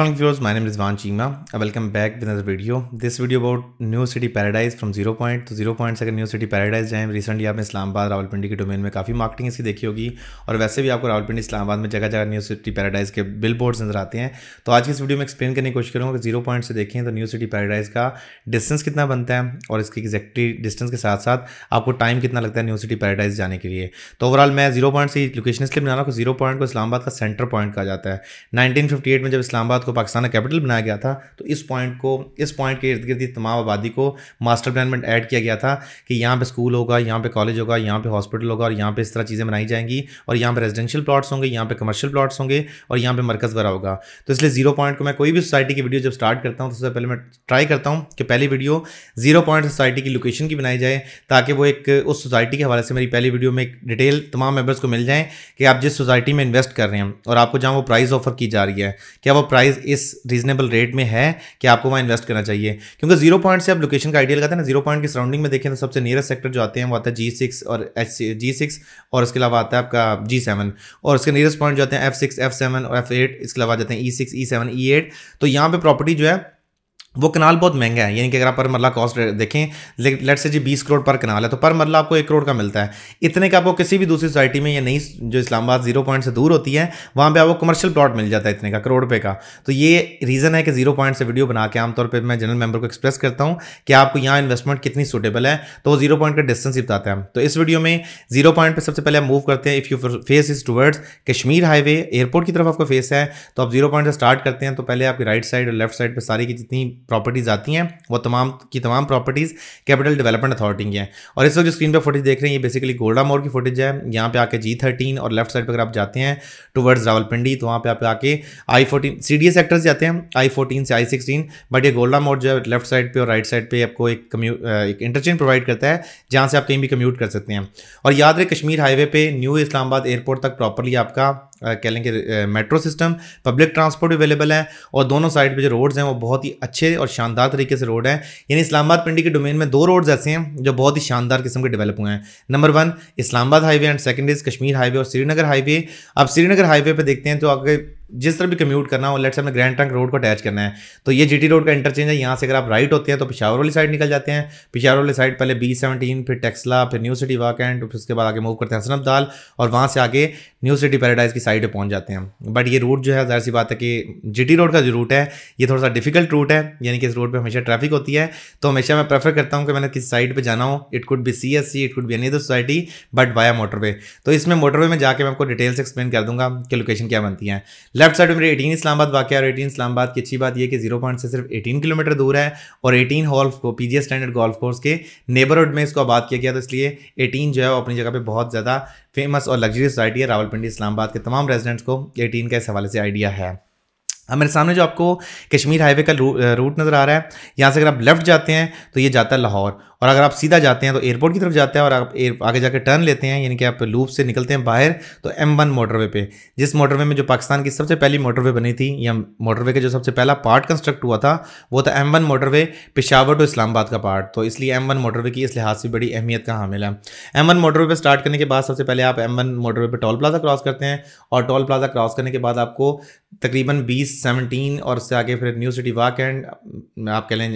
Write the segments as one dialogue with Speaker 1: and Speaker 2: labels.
Speaker 1: Assalamu viewers, my name is Van Chima. Uh, welcome back with another video. This video about New City Paradise from Zero Point तो Zero point से अगर New city Paradise जाएँ recently आपने इस्लामाबाद रावलपिंडी के domain में काफ़ी marketing इसकी देखी होगी और वैसे भी आपको रावलपिंडी इस्लामाबाद में जगह जगह न्यू सिटी पैराडाइज के बिल बोर्ड्स नजर आते हैं तो आज की इस वीडियो में एक्सप्लेन करने की कोशिश करूँगा कि जीरो पॉइंट से देखें तो न्यू सिटी पैराडाइज का डिस्टेंस कितना बनता है और इसकी एक्जैक्टली डिस्टेंस के साथ साथ आपको टाइम कितना लगता है न्यू सिटी पैराडाइज जाने के लिए तो ओवरऑल मैं जीरो पॉइंट से लोकेशन इसलिए बना रहा हूँ जीरो पॉइंट को इस्लामाबाद का सेंटर पॉइंट कहा जाता है नाइनटीन में जब इस्लामाबाद को पाकिस्तान का कैपिटल बनाया गया था तो इस पॉइंट को इस पॉइंट के इर्द गिर्द तमाम आबादी को मास्टर प्लान में ऐड किया गया था कि यहाँ पर स्कूल होगा यहाँ पर कॉलेज होगा यहाँ पर हॉस्पिटल होगा और यहाँ पर इस तरह चीज़ें बनाई जाएंगी और यहाँ पर रेजिडेंशियल प्लाट्स होंगे यहाँ पर कमर्शियल प्लाट्स होंगे और यहाँ पर मरकज़ भरा होगा तो इसलिए जीरो पॉइंट को मैं कोई भी सोसाइटी की वीडियो जब स्टार्ट करता हूँ तो सबसे पहले मैं ट्राई करता हूँ कि पहली वीडियो जीरो पॉइंट सोसाइटी की लोकेशन की बनाई जाए ताकि वो एक उस सोसाइटी के हवाले से मेरी पहली वीडियो में एक डिटेल तमाम मेंबर्स को मिल जाए कि आप जिस सोसाइटी में इन्वेस्ट कर रहे हैं और आपको जहाँ वो प्राइस ऑफर की जा रही है क्या वो प्राइस इस रीजनेबल रेट में है कि आपको वहाँ इन्वेस्ट करना चाहिए क्योंकि जीरो पॉइंट से आप लोकेशन का आइडिया लगाते हैं ना जीरो पॉइंट की सराउंडिंग में देखें तो सबसे नियरेस्ट सेक्टर जो आते हैं वो आता है जी सिक्स और एच जी सिक्स और इसके अलावा आता है आपका जी सेवन और उसके नियरेस्ट पॉइंट जो आते हैं एफ सिक्स एफ सेवन और एफ एट इसके अलावा जाते हैं E six E seven E eight तो यहाँ पर प्रॉपर्टी जो है वो कनाल बहुत महंगा है यानी कि अगर आप पर मरला कॉस्ट देखें लेट से जी बीस करोड़ पर कनाल है तो पर मरला आपको एक करोड़ का मिलता है इतने का आपको किसी भी दूसरी सोसाइटी में या नई जो इस्लामाबाद जीरो पॉइंट से दूर होती है वहाँ पे आपको कमर्शियल प्लॉट मिल जाता है इतने का करोड़ रुपये का तो ये रीज़न है कि जीरो पॉइंट से वीडियो बना के आमतौर पर मैं जनरल मेबर को एक्सप्रेस करता हूँ कि आपको यहाँ इन्वेस्टमेंट कितनी सूटेबल है तो वो जीरो पॉइंट का डिस्टेंस ही बताते हैं तो इस वीडियो में जीरो पॉइंट पर सबसे पहले हम मूव करते हैं if you face is towards Kashmir highway airport की तरफ आपको फेस है तो आप जीरो पॉइंट से स्टार्ट करते हैं तो पहले आपकी राइट साइड और लेफ्ट साइड पर सारी की जितनी प्रॉपर्टीज़ आती हैं वो तमाम की तमाम प्रॉपर्टीज़ कैपिटल डेवलपमेंट अथॉरिटी की हैं और इस वक्त जो स्क्रीन पर फुटेज देख रहे हैं ये बेसिकली गोल्डा मोर की फुटेज है यहाँ पे आके जी थर्टीन और लेफ्ट साइड पर अगर आप जाते हैं टुवर्ड्स रावलपिंडी तो वहाँ पे आप आके I fourteen C D sector से जाते हैं आई फोर्टीन से आई सिक्सटीन बट ये गोल्डा मोर जो है लेफ्ट साइड पर और राइट साइड पर आपको एक कम्यू एक इंटरचेंज प्रोवाइड करता है जहाँ से आप कहीं भी कम्यूट कर सकते हैं और याद रहे कश्मीर हाईवे पर न्यू इस्लामाबाद एयरपोर्ट तक प्रॉपरली आपका कह लेंगे metro system public transport available है और दोनों साइड पे जो रोड्स हैं वो बहुत ही अच्छे और शानदार तरीके से रोड हैं यानी इस्लामाबाद पिंडी के डोमेन में दो रोड्स ऐसे हैं जो बहुत ही शानदार किस्म के डेवलप हुए हैं number one Islamabad highway and second is Kashmir highway और श्रीनगर हाईवे अब श्रीनगर हाईवे पर देखते हैं तो आगे जिस तरह भी कम्यूट करना हो लेट्स हमें ग्रैंड ट्रंक रोड को अटैच करना है तो ये जीटी रोड का इंटरचेंज है यहाँ से अगर आप राइट होते हैं तो पिशावर वाली साइड निकल जाते हैं पिशावर वाली साइड पहले बी सेवनटीन फिर टेक्सला फिर न्यू सिटी वाक एंड फिर उसके बाद आगे मूव करते हैं हसनब दाल और वहाँ से आगे न्यू सिटी पैराडाइज की साइड पर पहुँच जाते हैं बट ये रूट जो है जाहिर सी बात है कि जी रोड का जो रूट है ये थोड़ा सा डिफिकल्ट रूट है यानी कि इस रोड पर हमेशा ट्रैफिक होती है तो हमेशा मैं प्रेफर करता हूँ कि मैंने किस साइड पर जाना हो it could be C S C it could be any society but via motorway तो इसमें मोटरवे में जाकर मैं आपको डिटेल्स एक्सप्लेन कर दूंगा कि लोकेशन क्या बनती है लेफ्ट साइड में एटीन इस्लामाबाद वाक्य और एटीन इस्लामाबाद की अच्छी बात यह कि जीरो पॉइंट से सिर्फ एटीन किलोमीटर दूर है और एटीन हॉल्फ को पी स्टैंडर्ड गोल्फ कोर्स के नेबरहुड में इसको आबाद किया गया तो इसलिए एटीन जो है वो अपनी जगह पर बहुत ज़्यादा फेमस और लग्जरी सोसाइटी है रावलपिंडी इस्लामाबाद के तमाम रेजिडेंट्स को एटीन का इस हवाले से आइडिया है अब मेरे सामने जो आपको कश्मीर हाईवे का रूट नज़र आ रहा है यहाँ से अगर आप लेफ़्ट जाते हैं तो ये जाता है लाहौर और अगर आप सीधा जाते हैं तो एयरपोर्ट की तरफ जाते हैं और आप आगे जाकर टर्न लेते हैं यानी कि आप लूप से निकलते हैं बाहर तो एम वन मोटरवे पे जिस मोटरवे में जो पाकिस्तान की सबसे पहली मोटरवे बनी थी या मोटरवे का जो सबसे पहला पार्ट कंस्ट्रक्ट हुआ था वो था M one motorway Peshawar to Islamabad का पार्ट तो इसलिए एम वन मोटरवे की इस लिहाज से बड़ी अहमियत का हामिल है एम वन मोटरवे पर स्टार्ट करने के बाद सबसे पहले आप एम वन मोटरवे पर टोल प्लाजा क्रॉस करते हैं और टोल प्लाजा क्रॉस करने के बाद आपको तकरीबन बीस सेवनटीन और उससे आगे फिर न्यू सिटी वाक एंड आप कह लें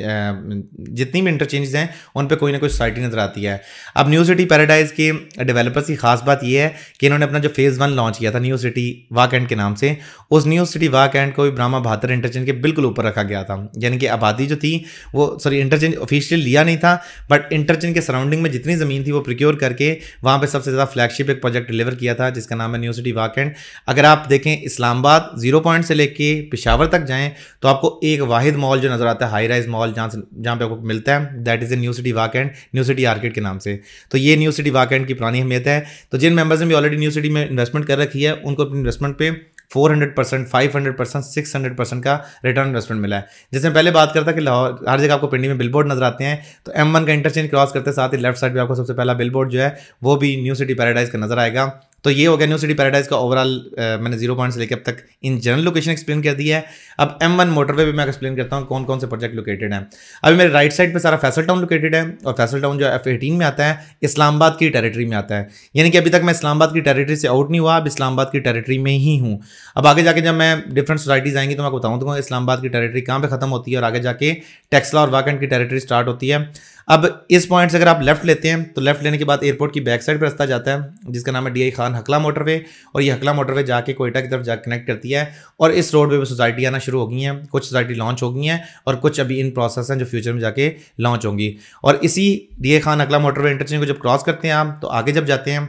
Speaker 1: जितनी भी इंटरचेंजेज हैं उन पर पे कोई ना कोई सोसाइटी नज़र आती है अब न्यू सिटी पैराडाइज के डेवलपर्स की खास बात यह है कि इन्होंने अपना जो फेज़ वन लॉन्च किया था न्यू सिटी वाक एंड के नाम से उस न्यू सिटी वाक एंड को भी ब्रामा भातर इंटरचेंज के बिल्कुल ऊपर रखा गया था यानी कि आबादी जो थी वो सॉरी इंटरचेंज ऑफिशियल लिया नहीं था बट इंटरचेंज के सराउंडिंग में जितनी ज़मीन थी वो प्रिक्योर करके वहाँ पर सबसे ज़्यादा फ्लैगशिप एक प्रोजेक्ट डिलीवर किया था जिसका नाम है न्यू सिटी वाक एंड अगर आप देखें इस्लामाबाद जीरो पॉइंट से लेकर पिशावर तक जाएँ तो आपको एक वाहिद मॉल जो नज़र आता है हाई राइज मॉल जहाँ से जहाँ पे आपको मिलता है that is a New city Wah Wah Cantt New City orchid के नाम से तो ये न्यू सिटी वाकैंड की पुरानी अहमियत है तो जिन मेंबर्स ने भी ऑलरेडी न्यू सिटी में इन्वेस्टमेंट कर रखी है उनको अपनी इन्वेस्टमेंट पे 400 percent five hundred percent six hundred percent का रिटर्न इन्वेस्टमेंट मिला है मैं पहले बात करता कि लाहौर हर जगह आपको पिंडी में बिलबोर्ड नजर आते हैं तो एम वन का इंटरचेंज क्रॉस करते साथ ही लेफ्ट साइड पे आपको सबसे पहला बिलबोर्ड जो है वो भी न्यू सिटी पैराडाइज का नजर आएगा तो ये हो गया न्यू सिटी पैराडाइज का ओवरऑल मैंने जीरो पॉइंट से लेकर अब तक इन जनरल लोकेशन एक्सप्लेन कर दिया है अब एम वन मोटरवे भी मैं एक्सप्लेन करता हूँ कौन कौन से प्रोजेक्ट लोकेटेड हैं अभी मेरे राइट साइड पर सारा फैसल टाउन लोकेटेड है और फैसल टाउन जो एफ एटीन में आता है इस्लामाबाद की टेरिटरी में आता है यानी कि अभी तक मैं इस्लामाबाद की टेरिटरी से आउट नहीं हुआ अब इस्लामाबाद की टेरिटरी में ही हूँ अब आगे जाके जब मैं डिफरेंट सोसाइटीज़ आएंगी तो मैं आपको बताऊँ दूँगा तो इस्लामाबाद की टेरिटरी कहाँ पर खत्म होती है और आगे जाके टेक्सला और वाकंड की टेरिटरी स्टार्ट होती है अब इस पॉइंट से अगर आप लेफ्ट लेते हैं तो लेफ्ट लेने के बाद एयरपोर्ट की बैक साइड पर रास्ता जाता है जिसका नाम है डी खान हकला मोटरवे और ये हकला मोटरवे जाके कोयटा की तरफ जा कनेक्ट करती है और इस रोड पे सोसाइटी आना शुरू हो गई हैं कुछ सोसाइटी लॉन्च हो गई हैं और कुछ अभी इन प्रोसेस हैं जो फ्यूचर में जाके लॉन्च होंगी और इसी डी खान हकला मोटरवे इंटरचेंज को जब क्रॉस करते हैं आप तो आगे जब जाते हैं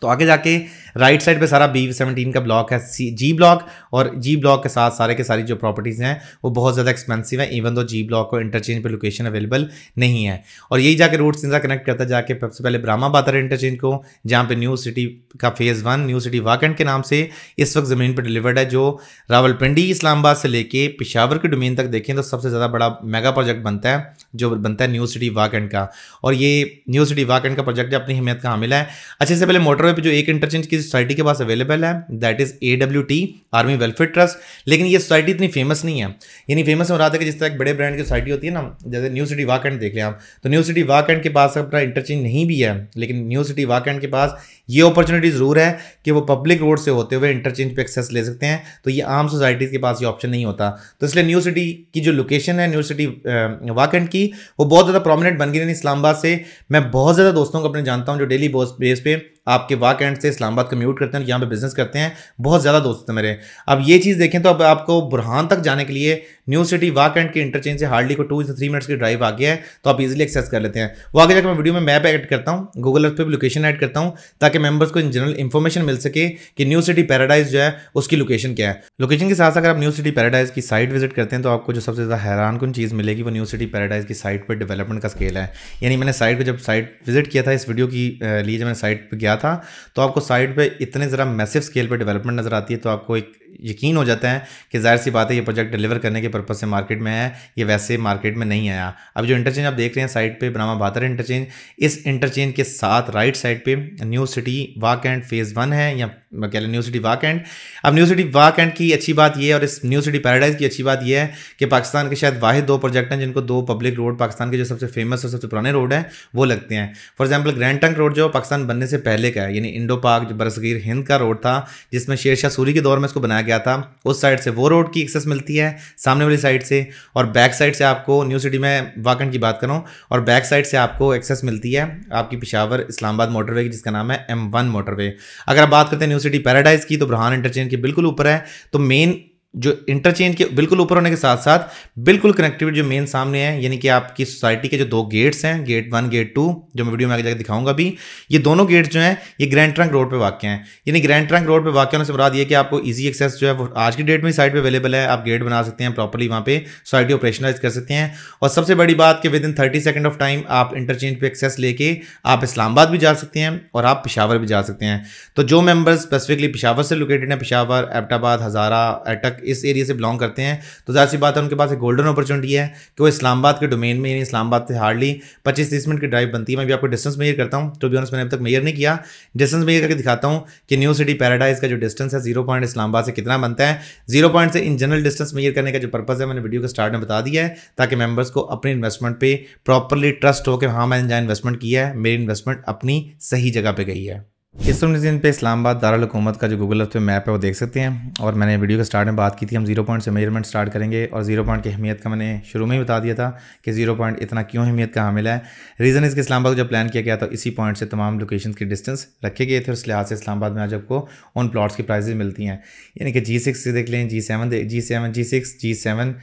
Speaker 1: तो आगे जाके राइट साइड पे सारा बी सेवनटीन का ब्लॉक है सी जी ब्लॉक और जी ब्लॉक के साथ सारे के सारी जो प्रॉपर्टीज़ हैं वो बहुत ज़्यादा एक्सपेंसिव है इवन दो जी ब्लॉक को इंटरचेंज पर लोकेशन अवेलेबल नहीं है और यही जाकर रोड सिंजा कनेक्ट करता जाके सबसे पहले ब्रामा बातर इंटरचेंज को जहाँ पे न्यू सिटी का phase one New City Wah Cantt के नाम से इस वक्त ज़मीन पर डिलीवर्ड है जो रावलपिंडी इस्लामाबाद से लेके पिशावर के डोमेन तक देखें तो सबसे ज़्यादा बड़ा मेगा प्रोजेक्ट बनता है जो बनता है न्यू सिटी वाकंड का और ये न्यू सिटी वाकंड का प्रोजेक्ट अपनी हमियत का हामिल है अच्छे से पहले मोटरवे पर जो एक इंटरचेंज की सोसाइटी के पास अवेलेबल है that is A W T army welfare trust लेकिन ये सोसाइटी इतनी फेमस नहीं है यानी फेमस हो रहा था कि जिस तरह एक बड़े ब्रांड की सोसाइटी होती है ना जैसे न्यू सिटी एंड देख लें आप तो न्यू सिटी एंड के पास अपना इंटरचेंज नहीं भी है लेकिन न्यू सिटी एंड के पास ये अपॉर्चुनिटी ज़रूर है कि वो पब्लिक रोड से होते हुए इंटरचेंज पे एक्सेस ले सकते हैं तो ये आम सोसाइटीज़ के पास ये ऑप्शन नहीं होता तो इसलिए न्यू सिटी की जो लोकेशन है न्यू सिटी एंड की वो बहुत ज़्यादा प्रोमिनेंट बन गई इस्लामाबाद से मैं बहुत ज़्यादा दोस्तों को अपने जानता हूँ जो डेली बेस पे आपके वाक एंड से इस्लामाबाद कम्यूट करते हैं यहाँ पे बिजनेस करते हैं बहुत ज़्यादा दोस्त हैं मेरे अब ये चीज़ देखें तो अब आपको बुरहान तक जाने के लिए न्यू सिटी वाक एंड के इंटरचेंज से हार्डली को टू से थ्री मिनट्स की ड्राइव आ गया है तो आप इजीली एक्सेस कर लेते हैं वो आगे जाकर मैं वीडियो में मैप ऐड करता हूँ गूगल अर्थ पर भी लोकेशन ऐड करता हूँ ताकि मेंबर्स को इन जनरल इन्फॉर्मेशन मिल सके कि न्यू सिटी पैराडाइज जो है उसकी लोकेशन क्या है लोकेशन के साथ साथ अगर आप न्यू सिटी पैराडाइज की साइट विजिट करते हैं तो आपको जो सबसे ज़्यादा हैरान कन चीज़ मिलेगी वो न्यू सिटी पैराडाइज की साइट पर डेवलपमेंट का स्केल है यानी मैंने साइट पर जब साइट विजिट किया था इस वीडियो की लिए जब मैंने साइट पर गया था तो आपको साइट पर इतने ज़रा मैसिव स्केल पर डेवलपमेंट नज़र आती है तो आपको एक यकीन हो जाता है कि जाहिर सी बात है ये प्रोजेक्ट डिलीवर करने के पर्पज़ से मार्केट में है ये वैसे मार्केट में नहीं आया अब जो इंटरचेंज आप देख रहे हैं साइड पे बरामा बातर इंटरचेंज इस इंटरचेंज के साथ राइट साइड पे न्यू सिटी वाक एंड फेज़ वन है या कह लें न्यू सिटी वाक एंड अब न्यू सिटी वाक एंड की अच्छी बात यह है और इस न्यू सिटी पैराडाइज की अच्छी बात यह है कि पाकिस्तान के शायद वाहि दो प्रोजेक्ट हैं जिनको दो पब्लिक रोड पाकिस्तान के जो सबसे फेमस और सबसे पुराने रोड हैं वो लगते हैं for example grand trunk road जो पाकिस्तान बनने से पहले का है यानी इंडो पाक जो बरसगीर हिंद का रोड था जिसमें शेर शाह सूरी के दौर में इसको बनाया गया था उस साइड से वो रोड की एक्सेस मिलती है सामने वाली साइड से और बैक साइड से आपको न्यू सिटी में वाकंड की बात करूँ और बैक साइड से आपको एक्सेस मिलती है आपकी पिशावर इस्लामाबाद मोटरवे की जिसका नाम है एम वन मोटरवे अगर आप बात करते हैं न्यू सिटी पैराडाइज की तो ब्रहान इंटरचेंज के बिल्कुल ऊपर है तो मेन जो इंटरचेंज के बिल्कुल ऊपर होने के साथ साथ बिल्कुल कनेक्टिविटी जो मेन सामने है यानी कि आपकी सोसाइटी के जो दो गेट्स हैं गेट वन गेट टू जो मैं वीडियो में आगे जाकर दिखाऊंगा भी ये दोनों गेट्स जो हैं ये ग्रैंड ट्रंक रोड पे वाक्य हैं यानी ग्रैंड ट्रंक रोड पे वाक्य होने से बता ये कि आपको ईजी एक्सेस जो है वो आज की डेट में साइड पर अवेलेबल है आप गेट बना सकते हैं प्रॉपरली वहाँ पर सोसाइटी ऑपरेशनलाइज कर सकते हैं और सबसे बड़ी बात कि within thirty second of time आप इंटरचेंज पर एक्सेस लेके आप इस्लामाबाद भी जा सकते हैं और आप पिशावर भी जा सकते हैं तो जो मेम्बर्स स्पेसिफिकली पिशावर से लोकेटेड हैं पिशावर एबटाबाद हज़ारा एटक इस एरिया से बिलोंग करते हैं तो जाहिर सी बात है उनके पास एक गोल्डन अपॉर्चुनिटी है कि वो इस्लामाबाद के डोमेन में यानी इस्लामाबाद से हार्डली पच्चीस तीस मिनट की ड्राइव बनती है मैं भी आपको डिस्टेंस मेयर करता हूँ तो भी उन्होंने अब तक मेयर नहीं किया डिस्टेंस मेयर करके दिखाता हूँ कि न्यू सिटी पैराडाइज का जो डिस्टेंस है जीरो पॉइंट इस्लामाबाद से कितना बनता है जीरो पॉइंट से इन जनरल डिस्टेंस मेयर करने का जो पर्पज़ है मैंने वीडियो के स्टार्ट में बता दिया है ताकि मेम्बर्स को अपने इन्वेस्टमेंट पर प्रॉपरली ट्रस्ट हो कि हाँ मैंने जहाँ इन्वेस्टमेंट किया है मेरी इन्वेस्टमेंट अपनी सही जगह पर गई है इस दिन पे इस्लामाबाद हुकूमत का जो गूगल अर्थ पे मैप है वो देख सकते हैं और मैंने वीडियो के स्टार्ट में बात की थी हम जीरो पॉइंट से मेजरमेंट स्टार्ट करेंगे और जीरो पॉइंट की अहमियत का मैंने शुरू में ही बता दिया था कि जीरो पॉइंट इतना क्यों अहमियत का हामिल है रीज़न इसके इस्लामाबाद को जब प्लान किया गया तो इसी पॉइंट से तमाम लोकेशन की डिस्टेंस रखे गए थे उस लिहाज से इस्लामाबाद में आज आपको उन प्लाट्स की प्राइजेज मिलती हैं यानी कि जी सिक्स देख लें G seven G seven G six G seven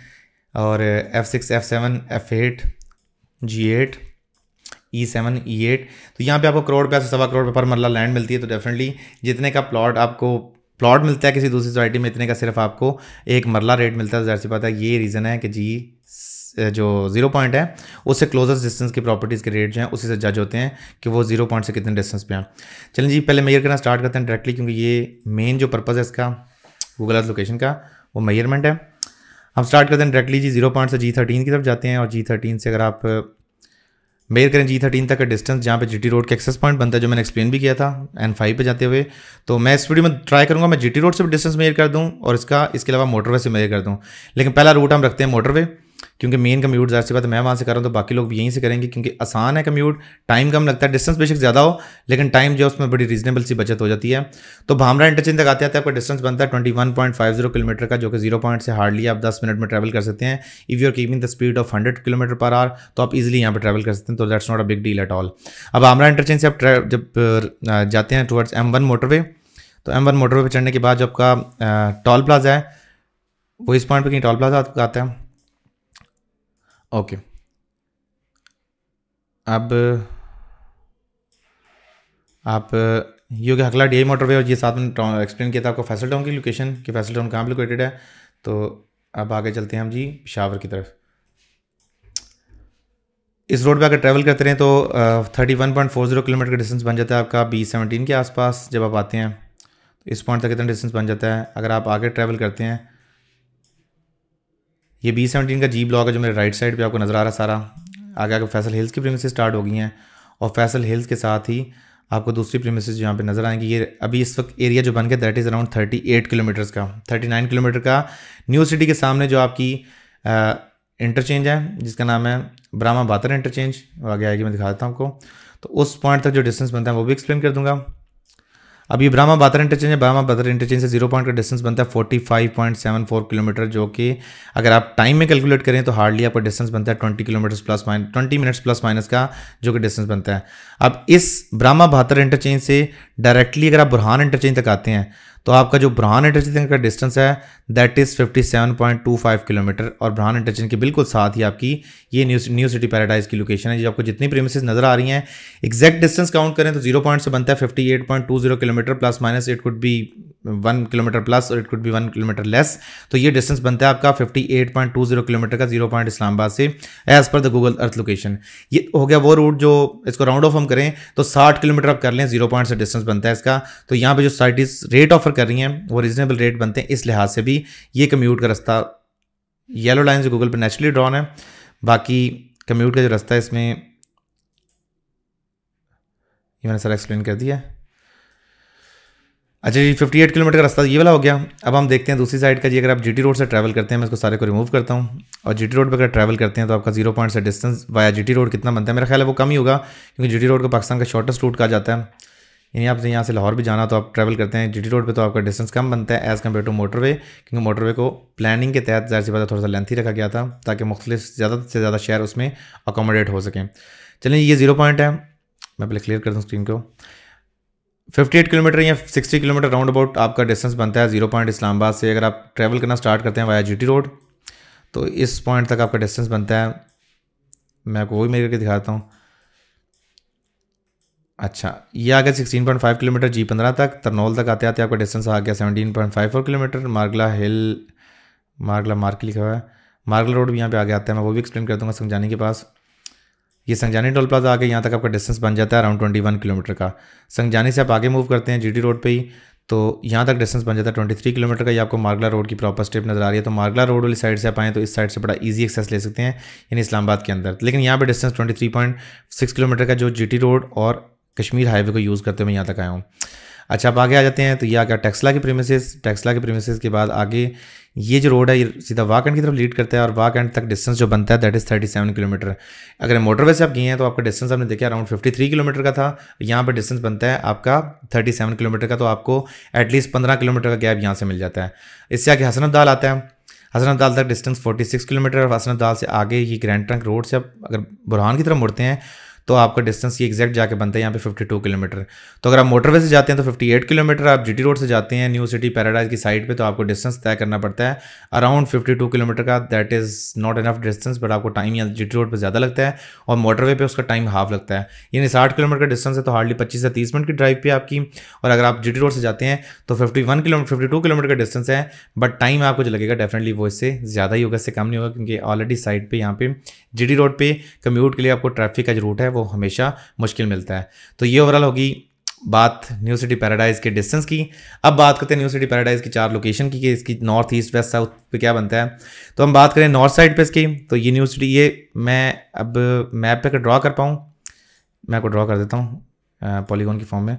Speaker 1: और F six F seven F eight G eight E seven E eight तो यहाँ पे आपको करोड़ रुपया से सवा करोड़ रुपये पर मरला लैंड मिलती है तो डेफिनेटली जितने का प्लॉट आपको प्लॉट मिलता है किसी दूसरी सोसाइटी में इतने का सिर्फ आपको एक मरला रेट मिलता है जहर सी बात है ये रीज़न है कि जी जो जीरो पॉइंट है उससे क्लोजेस्ट डिस्टेंस की प्रॉपर्टीज़ के रेट जो हैं उसी से जज होते हैं कि वो जीरो पॉइंट से कितने डिस्टेंस पे हैं चलें जी पहले मेयर करना स्टार्ट करते हैं डायरेक्टली क्योंकि ये मेन जो पर्पज़ है इसका गूगल अर्थ लोकेशन का वो मेयरमेंट है हम स्टार्ट करते हैं डायरेक्टली जी जीरो पॉइंट से जी थर्टीन की तरफ जाते हैं और जी थर्टीन से अगर आप मेयर करें जी थर्टीन तक का डिस्टेंस जहाँ पे जीटी रोड का एक्सेस पॉइंट बनता है जो मैंने एक्सप्लेन भी किया था एन फाइव पर जाते हुए तो मैं इस वीडियो में ट्राई करूँगा मैं जीटी रोड से भी डिस्टेंस मेयर कर दूँ और इसका इसके अलावा मोटरवे से मेयर कर दूँ लेकिन पहला रूट हम रखते हैं मोटरवे क्योंकि मेन कम्यूट ज़ाहिर सी बात मैं वहाँ से कर रहा हूँ तो बाकी लोग भी यहीं से करेंगे क्योंकि आसान है कम्यूट टाइम कम लगता है डिस्टेंस बेशक ज़्यादा हो लेकिन टाइम जो है उसमें बड़ी रीजनेबल सी बचत हो जाती है तो भामरा इंटरचेंज तक आते आते आपका डिस्टेंस बनता है twenty one point five zero kilometer का जो कि जीरो पॉइंट से हार्डली आप दस मिनट में ट्रैवल कर सकते हैं if you are keeping the speed of hundred kilometer per hour तो आप इजिली यहाँ पर ट्रैवल कर सकते हैं तो that's not a big deal at all अब भामरा इंटरचेंज से आप जब जाते हैं टूवर्ड्स एम वन मोटरवे तो एम वन मोटरवे पर चढ़ने के बाद जो आपका टॉल प्लाजा है वो इस पॉइंट पर कहीं टॉल प्लाजा आपका आता है ओके अब आप ये के हकला डी मोटरवे और ये साथ में एक्सप्लेन किया था आपको फैसल टाउन की लोकेशन कि फैसल टाउन कहाँ लोकेटेड है तो अब आगे चलते हैं हम जी पिशावर की तरफ इस रोड पे अगर ट्रैवल करते रहें तो thirty one point four zero kilometer का डिस्टेंस बन जाता है आपका बी सेवनटीन के आसपास जब आप आते हैं तो इस पॉइंट तक कितना डिस्टेंस बन जाता है अगर आप आगे ट्रैवल करते हैं ये बी सेवनटीन का जी ब्लॉक है जो मेरे राइट साइड पे आपको नज़र आ रहा सारा आगे आगे फैसल हिल्स की प्रेमिस स्टार्ट हो गई हैं और फैसल हिल्स के साथ ही आपको दूसरी प्रेमिस यहाँ पे नज़र आएंगी ये अभी इस वक्त एरिया जो बन गया that is around thirty eight kilometers का थर्टी नाइन किलोमीटर का न्यू सिटी के सामने जो आपकी इंटरचेंज है जिसका नाम है ब्राह्मा बातर इंटरचेंज आगे आएगी मैं दिखा देता हूँ आपको तो उस पॉइंट तक जो डिस्टेंस बनता है वो भी एक्सप्लेन कर दूंगा अब ये ब्रह्मा बातर इंटरचेंज है ब्रह्मा बातर इंटरचेंज से जीरो पॉइंट का डिस्टेंस बनता है forty five point seven four kilometer जो कि अगर आप टाइम में कैलकुलेट करें तो हार्डली आपका डिस्टेंस बनता है twenty kilometer plus minus twenty minutes plus minus का जो कि डिस्टेंस बनता है अब इस ब्रह्मा बातर इंटरचेंज से डायरेक्टली अगर आप बुरहान इंटरचेंज तक आते हैं तो आपका जो ब्रहान इंटरचेंज का डिस्टेंस है दैट इज़ 57.25 किलोमीटर और ब्रहान इंटरचेंज के बिल्कुल साथ ही आपकी ये न्यू न्यू सिटी पैराडाइज की लोकेशन है जो आपको जितनी प्रेमिसेस नजर आ रही हैं एग्जैक्ट डिस्टेंस काउंट करें तो जीरो पॉइंट से बनता है fifty kilometer plus minus it could भी वन किलोमीटर प्लस और it could be one kilometer less तो ये डिस्टेंस बनता है आपका 58.20 किलोमीटर का जीरो पॉइंट इस्लामाबाद से as per the Google Earth location ये हो गया वो रूट जो इसको राउंड ऑफ हम करें तो 60 किलोमीटर आप कर लें जीरो पॉइंट से डिस्टेंस बनता है इसका तो यहाँ पे जो साइटिस रेट ऑफर कर रही हैं वो रीजनेबल रेट बनते हैं इस लिहाज से भी ये कम्यूट का रास्ता येलो लाइन जो गूगल पर नेचुरली ड्रॉन है बाकी कम्यूट का जो रास्ता है इसमें ये मैंने सर एक्सप्लेन कर दिया है अच्छा फिफ्टी 58 किलोमीटर का रास्ता ये वाला हो गया अब हम देखते हैं दूसरी साइड का जी अगर आप जीटी रोड से ट्रैवल करते हैं मैं इसको सारे को रिमूव करता हूँ और जीटी रोड पर अगर ट्रैवल करते हैं तो आपका जीरो पॉइंट से डिस्टेंस वाया जीटी रोड कितना बनता है मेरा ख्याल है वो कम ही होगा क्योंकि टी रोड को पाकिस्तान का शॉर्टेस्ट रूट कहा जाता है यानी आपसे यहाँ से लाहौर भी जाना तो आप ट्रैवल करते हैं टी रोड पर तो आपका डिस्टेंस कम बनता है एज़ कम्पेयर टू मोटरवे क्योंकि मोटरवे को प्लानिंग के तहत ज्यादा से ज़्यादा थोड़ा सा लेंथी रखा गया था ताकि मुख्तलिफ ज़्यादा से ज़्यादा शहर उसमें अकोमोडेट हो सकें चलिए ये जीरो पॉइंट है मैं पहले क्लियर करता हूँ स्क्रीन को 58 किलोमीटर या 60 किलोमीटर राउंड अबाउट आपका डिस्टेंस बनता है जीरो पॉइंट इस्लामाबाद से अगर आप ट्रैवल करना स्टार्ट करते हैं वाया जी रोड तो इस पॉइंट तक आपका डिस्टेंस बनता है मैं आपको वही मेरे करके दिखाता हूँ अच्छा ये आ गया sixteen point five kilometer G पंद्रह तक तरनौल तक आते आते आपका डिस्टेंस आ गया seventeen point five four kilometer Margalla hill Margalla mark लिखा हुआ है मार्गला रोड भी यहाँ पे गया आता है मैं वो भी एक्सप्लेन कर दूँगा समझाने के पास ये संजानी टोल प्लाजा आगे यहाँ तक आपका डिस्टेंस बन जाता है अराउंड ट्वेंटी वन किलोमीटर का संजानी से आप आगे मूव करते हैं जीटी रोड पर ही तो यहाँ तक डिस्टेंस बन जाता है ट्वेंटी थ्री किलोमीटर का ये आपको मार्गला रोड की प्रॉपर स्टेप नजर आ रही है तो मार्गला रोड वाली साइड से आप आएँ तो इस साइड से बड़ा ईजी एक्सेस ले सकते हैं यानी इस्लामाबाद के अंदर लेकिन यहाँ पर distance twenty three point six kilometer का जो जी रोड और कश्मीर हाईवे को यूज़ करते हुए मैं यहाँ तक आया हूँ अच्छा आप आगे आ जाते हैं तो ये आ गया टेक्सला के प्रेमिसेस टेक्सला के प्रेमिसेस के बाद आगे ये जो रोड है ये सीधा वाकैंड की तरफ लीड करता है और वाकैंड तक डिस्टेंस जो बनता है that is thirty seven kilometer अगर मोटरवे से आप गए हैं तो आपका डिस्टेंस आपने देखा अराउंड फिफ्टी थ्री किलोमीटर का था यहाँ पर डिस्टेंस बनता है आपका थर्टी सेवन किलोमीटर का तो आपको एटलीस्ट पंद्रह किलोमीटर का गैप यहाँ से मिल जाता है इससे आगे हसन अब्दाल आता है हसन अब्दाल तक डिस्टेंस फोर्टी सिक्स किलोमीटर और हसन अब्दाल से आगे ये ग्रैंड ट्रंक रोड से आप अगर बुरहान की तरफ मुड़ते हैं तो आपका डिस्टेंस ये एग्जैक्ट जाके बनता है यहाँ पे 52 किलोमीटर तो अगर आप मोटरवे से जाते हैं तो 58 किलोमीटर आप जीटी रोड से जाते हैं न्यू सिटी पैराडाइज की साइड पे तो आपको डिस्टेंस तय करना पड़ता है अराउंड 52 किलोमीटर का that is not enough distance but आपको टाइम यहाँ जी रोड पर ज़्यादा लगता है और मोटरवे पर उसका टाइम हाफ लगता है यानी साठ किलोमीटर का डिस्टेंस है तो हार्डली पच्चीस से तीस मिनट की ड्राइव पर आपकी और अगर आप जी रोड से जाते हैं तो फिफ्टी किलोमीटर फिफ्टी किलोमीटर का डिस्टेंस है बट टाइम आपको जो लगेगा डेफिनेटली वो इससे ज़्यादा ही होगा इससे कम नहीं होगा क्योंकि ऑलरेडी साइड पर यहाँ पे जी रोड पर कम्यूट के लिए आपको ट्रैफिक का जो रूट है वो हमेशा मुश्किल मिलता है तो ये ओवरऑल होगी बात न्यू सिटी पैराडाइज के डिस्टेंस की अब बात करते हैं न्यू सिटी पैराडाइज की चार लोकेशन की कि इसकी नॉर्थ ईस्ट वेस्ट साउथ पे क्या बनता है तो हम बात करें नॉर्थ साइड पे इसकी तो ये न्यू सिटी ये मैं अब मैप पे कर ड्रा कर पाऊँ मैं आपको ड्रा कर देता हूँ पॉलीगॉन की फॉर्म में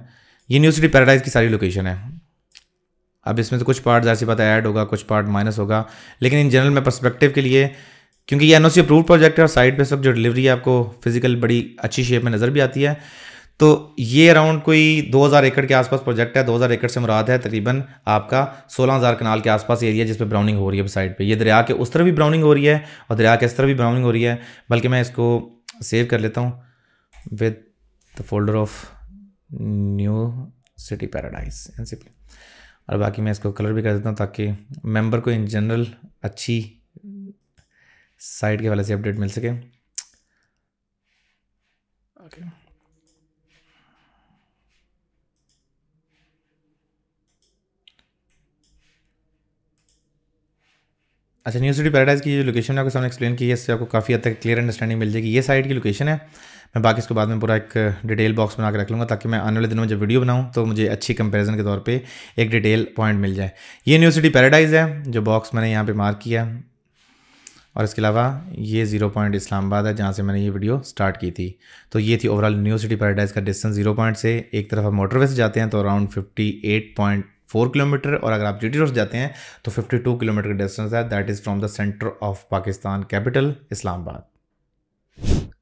Speaker 1: ये न्यू सिटी पैराडाइज की सारी लोकेशन है अब इसमें से कुछ पार्ट जैसी बात ऐड होगा कुछ पार्ट माइनस होगा लेकिन इन जनरल मैं परस्पेक्टिव के लिए क्योंकि ये एन अप्रूव प्रोजेक्ट है और साइड पे सब जो डिलीवरी है आपको फिजिकल बड़ी अच्छी शेप में नज़र भी आती है तो ये अराउंड कोई 2000 एकड़ के आसपास प्रोजेक्ट है 2000 एकड़ से मुराद है तकरीबन आपका 16000 कनाल के आसपास एरिया जिस पे ब्राउनिंग हो रही है साइड पे ये दरिया के उस तरफ भी ब्राउनिंग हो रही है और दरिया के इस तरफ भी ब्राउनिंग हो रही है बल्कि मैं इसको सेव कर लेता हूँ with the folder of new city paradise एन और बाकी मैं इसको कलर भी कर देता हूँ ताकि मेम्बर को इन जनरल अच्छी साइट के वाले से अपडेट मिल सके ओके okay. अच्छा न्यू सिटी पैराडाइज की जो लोकेशन है आपके सामने एक्सप्लेन की है इससे आपको काफ़ी हद तक क्लियर अंडरस्टैंडिंग मिल जाएगी ये साइट की लोकेशन है मैं बाकी इसको बाद में पूरा एक डिटेल बॉक्स बना के रख लूँगा ताकि मैं आने वाले दिनों में जब वीडियो बनाऊँ तो मुझे अच्छी कंपेरिजन के तौर पर एक डिटेल पॉइंट मिल जाए ये न्यू सिटी पैराडाइज है जो बॉक्स मैंने यहाँ पर मार्क किया और इसके अलावा ये ज़ीरो पॉइंट इस्लामाबाद है जहाँ से मैंने ये वीडियो स्टार्ट की थी तो ये थी ओवरऑल न्यू सिटी पैराडाइज का डिस्टेंस जीरो पॉइंट से एक तरफ आप मोटरवे से जाते हैं तो around fifty eight point four kilometer और अगर आप जी टी रोड जाते हैं तो फिफ्टी टू किलोमीटर का डिस्टेंस है that is from the centre of Pakistan capital Islamabad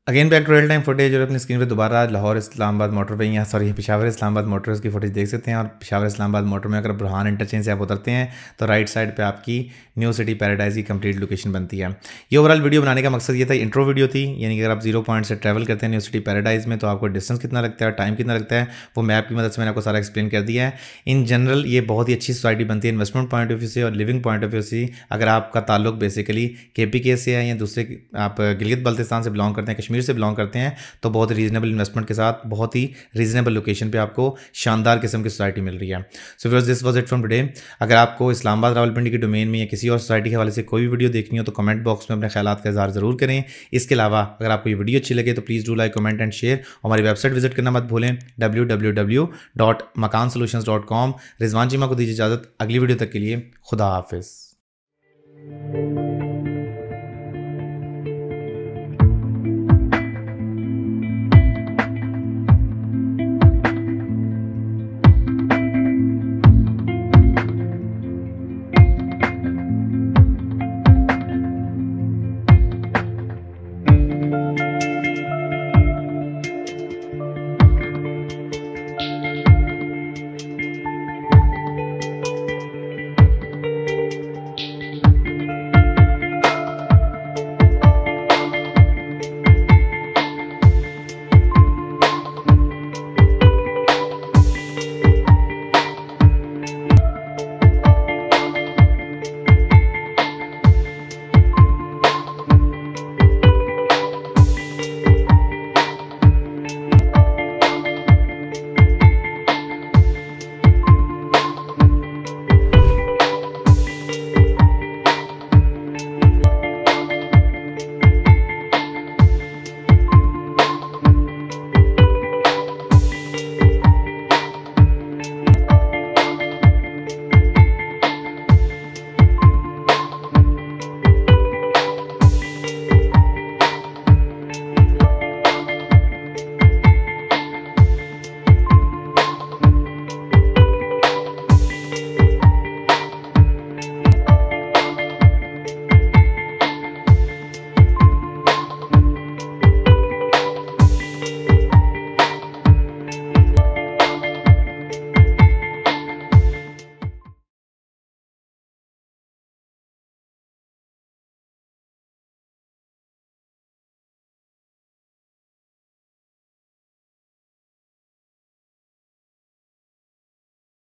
Speaker 1: again back to real time footage और अपनी स्क्रीन पर दोबारा लाहौर इस्लामाबाद मोटर पे यहाँ सॉरी पिशावर इस्लामाबाद मोटर्स की फुटेज देख सकते हैं और पिशावर इस्लामाबाद मोटर में अगर बुरहान इंटरचेंज से आप उतरते हैं तो राइट साइड पे आपकी न्यू सिटी पैराडाइज की कंप्लीट लोकेशन बनती है ये ओवरऑल वीडियो बनाने का मकसद ये था इंट्रो वीडियो थी यानी कि अगर आप जीरो पॉइंट से ट्रैवल करते हैं न्यू सिटी पैराडाइज में तो आपको डिस्टेंस कितना लगता है टाइम कितना लगता है वो मैप की मदद से मैंने आपको सारा एक्सप्लेन कर दिया है इन जनरल ये बहुत ही अच्छी सोसाइटी बनती है इन्वेस्टमेंट पॉइंट ऑफ व्यू से और लिविंग पॉइंट ऑफ व्यू से अगर आपका ताल्लुक बेसिकली के से है या दूसरे आप गिलगित बल्तिस्तान से बिलोंग करते हैं कश्मीर से बिलोंग करते हैं तो बहुत रीजनेबल इन्वेस्टमेंट के साथ बहुत ही रीजनेबल लोकेशन पे आपको शानदार किस्म की सोसाइटी मिल रही है सो फिर this was it from today अगर आपको इस्लामाबाद रावलपिंडी के डोमेन में या किसी और सोसाइटी के हवाले से कोई भी वीडियो देखनी हो तो कमेंट बॉक्स में अपने ख्याल का इजहार ज़रूर करें इसके अलावा अगर आपको ये वीडियो अच्छी लगे तो please do like comment and share हमारी वेबसाइट विजिट करना मत भूलें W W W dot Makaan solution dot com Rizwan जीमा को दीजिए इजाज़त अगली वीडियो तक के लिए खुदा हाफिज़